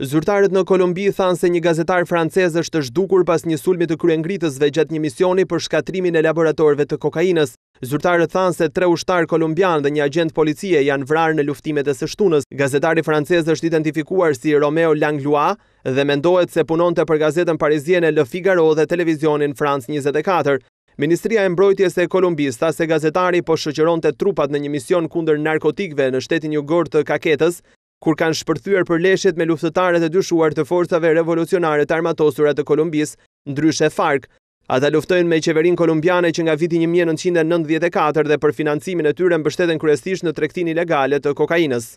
Zyrtarët në Kolumbi thanë se një gazetar francez është të shdukur pas një sulmi të kryengritësve gjatë një misioni për shkatrimin e laboratorve të kokainës. Zyrtarët thanë se tre ushtarë kolumbian dhe një agent policie janë vrarë në luftimet e sështunës. Gazetari francez është identifikuar si Romeo Langlua dhe mendohet se punon të për gazetën parizien e Le Figaro dhe televizionin France 24. Ministria e mbrojtjes e Kolumbis tha se gazetari po shëqeron të trupat në një mision kunder narkotikve në shtetin jugor të kaketës, kur kanë shpërthyër për leshet me luftëtarët e dyshuar të forcave revolucionare të armatosurat të Kolumbis, ndryshe fark. Ata luftojnë me qeverin kolumbiane që nga viti 1994 dhe për financimin e tyre mbështeten kërestisht në trektin ilegale të kokainës.